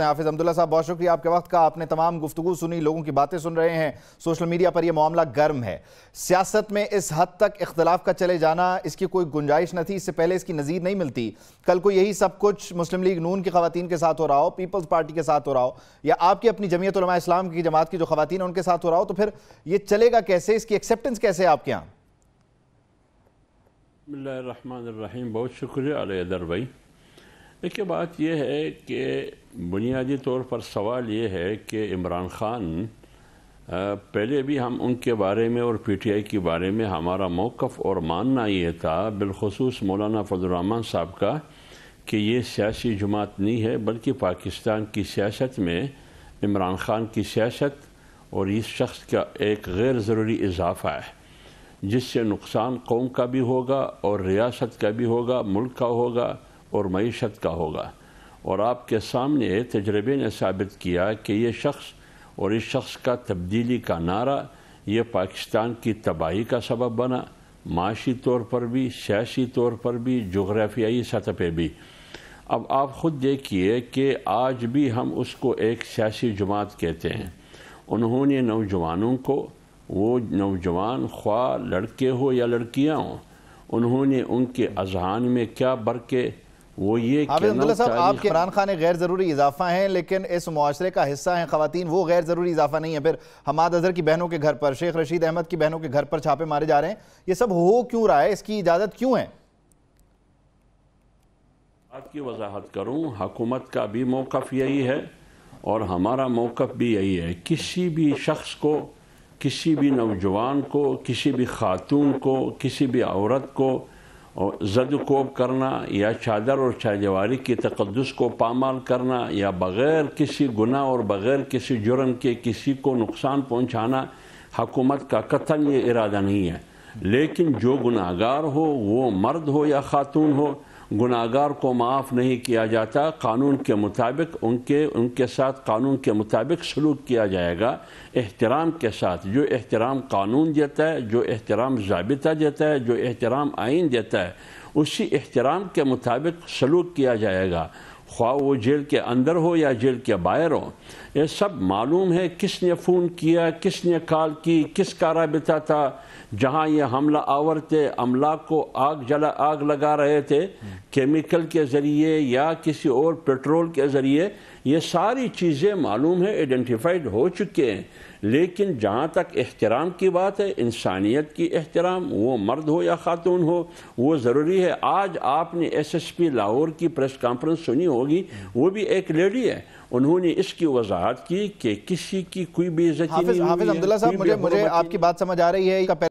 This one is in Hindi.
हाफिज अब्दुल्ला साहब बहुत शुक्रिया आपके वक्त का आपने तमाम गुफ्तु सुनी लोगों की बातें सुन रहे हैं सोशल मीडिया पर यह मामला गर्म है सियासत में इस हद तक इख्तलाफ का चले जाना इसकी कोई गुंजाइश न थी इससे पहले इसकी नज़ीर नहीं मिलती कल को यही सब कुछ मुस्लिम लीग नून की खातन के साथ हो रहा हो पीपल्स पार्टी के साथ हो रहा हो या आपकी अपनी जमीयत इस्लाम की जमात की जो खातन है उनके साथ हो रहा हो तो फिर ये चलेगा कैसे इसकी एक्सेप्टेंस कैसे है आपके यहाँ बहुत शुक्रिया देखिए बात यह है कि बुनियादी तौर पर सवाल ये है कि इमरान ख़ान पहले भी हम उनके बारे में और पी टी आई के बारे में हमारा मौक़ और मानना ये था बिलखसूस मौलाना फजलरहमान साहब का कि ये सियासी जमात नहीं है बल्कि पाकिस्तान की सियासत में इमरान ख़ान की सियासत और इस शख्स का एक गैर ज़रूरी इजाफ़ा है जिससे नुकसान कौम का भी होगा और रियासत का भी होगा मुल्क का होगा और मीशत का होगा और आपके सामने तजर्बे ने साबित किया कि ये शख्स और इस शख्स का तब्दीली का नारा ये पाकिस्तान की तबाही का सबब बना माशी तौर पर भी सियासी तौर पर भी जोग्राफियाई सतह पर भी अब आप ख़ुद देखिए कि आज भी हम उसको एक सियासी जमात कहते हैं उन्होंने नौजवानों को वो नौजवान ख्वा लड़के हो या लड़कियाँ हों उन्होंने उनके अजहान में क्या बरके वो ये हाँ साहब आप इमरान खान गैर ज़रूरी इजाफा हैं लेकिन इस माशरे का हिस्सा हैं खातन वो गैर ज़रूरी इजाफा नहीं है फिर हमाद अजहर की बहनों के घर पर शेख रशीद अहमद की बहनों के घर पर छापे मारे जा रहे हैं ये सब हो क्यों रहा है इसकी इजाज़त क्यों है आपकी वजाहत करूँ हकूमत का भी मौकफ़ यही है और हमारा मौकफ भी यही है किसी भी शख्स को किसी भी नौजवान को किसी भी खातून को किसी भी औरत को और जद कोब करना या चादर और चादवारी की तकदस को पामाल करना या बग़ैर किसी गुना और बग़ैर किसी जुर्म के किसी को नुकसान पहुँचाना हकूमत का कथन ये इरादा नहीं है लेकिन जो गुनाहगार हो वो मर्द हो या ख़ातून हो गुनागार को माफ़ नहीं किया जाता कानून के मुताबिक उनके उनके साथ कानून के मुताबिक सलूक किया जाएगा एहतराम के साथ जो एहतराम कानून देता है जो एहतराम जबता देता है जो एहतराम आइन देता है उसी एहतराम के मुताबिक सलूक किया जाएगा ख्वा वो जेल के अंदर हो या जेल के बाहर हो ये सब मालूम है किसने फ़ोन किया किसने कॉल की किस किसका रबता था जहाँ ये हमला आवर थे अमला को आग जला आग लगा रहे थे केमिकल के ज़रिए या किसी और पेट्रोल के ज़रिए ये सारी चीज़ें मालूम है आइडेंटिफाइड हो चुके हैं लेकिन जहाँ तक एहतराम की बात है इंसानियत की एहतराम वो मर्द हो या ख़ातून हो वो ज़रूरी है आज आपने एस एस पी लाहौर की प्रेस कॉन्फ्रेंस सुनी होगी वो भी एक लेडी है उन्होंने इसकी वजाहत की कि किसी की कोई बेजती हाफिज, हाफिज मुझे मुझे आपकी बात समझ आ रही है